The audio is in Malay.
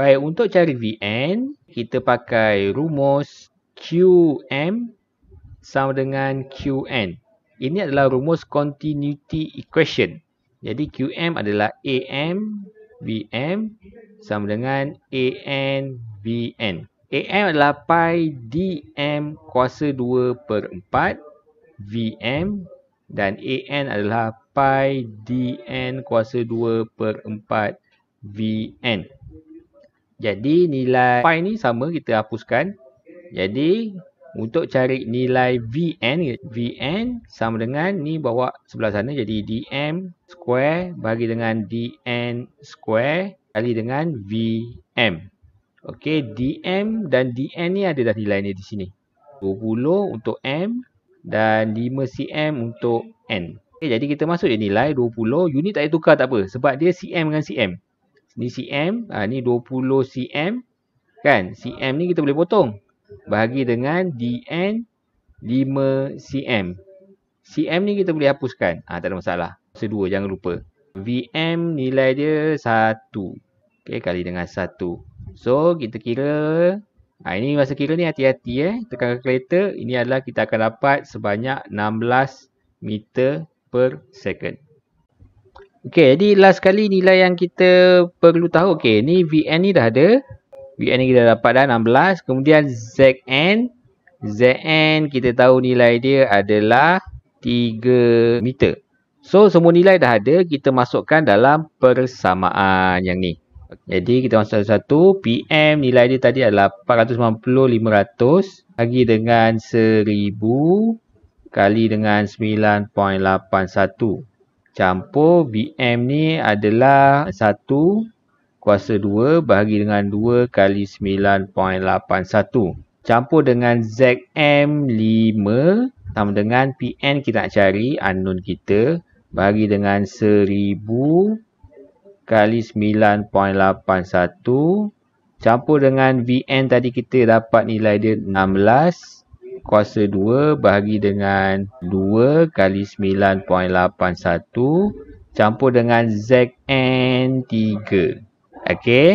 Baik, untuk cari VN, kita pakai rumus QM sama dengan QN. Ini adalah rumus continuity equation. Jadi QM adalah AM VM sama dengan AN VN. AM adalah pi DM kuasa 2 per 4 VM dan AN adalah pi DN kuasa 2 per 4 VN. Jadi nilai pi ni sama kita hapuskan. Jadi untuk cari nilai Vn, Vn sama dengan ni bawa sebelah sana jadi dm square bagi dengan dn square kali dengan Vm. Okey, dm dan dn ni ada dah nilai ni di sini. 20 untuk m dan 5 cm untuk n. Okey, jadi kita masuk dia nilai 20. Unit tak payah tukar tak apa sebab dia cm dengan cm. Ni cm, ha, ni 20 cm. Kan? cm ni kita boleh potong. Bahagi dengan dn 5 cm. cm ni kita boleh hapuskan. Ha, tak ada masalah. Masa 2 jangan lupa. vm nilai dia 1. okay kali dengan 1. So, kita kira. Ha, ini masa kira ni hati-hati eh. Tekan kalkulator. Ini adalah kita akan dapat sebanyak 16 meter per second. Okey, jadi last kali nilai yang kita perlu tahu. Okey, ni VN ni dah ada. VN ni kita dapat dah 16. Kemudian ZN. ZN kita tahu nilai dia adalah 3 meter. So, semua nilai dah ada. Kita masukkan dalam persamaan yang ni. Jadi, kita masuk satu-satu. PM nilai dia tadi adalah 490-500. Lagi dengan 1000 kali dengan 9.81 campur BM ni adalah 1 kuasa 2 bahagi dengan 2 kali 9.81. Campur dengan ZM5 sama dengan PN kita nak cari unknown kita bahagi dengan 1000 kali 9.81. Campur dengan VN tadi kita dapat nilai dia kuasa 2 bahagi dengan 2 kali 9.81 campur dengan ZN3. Okey.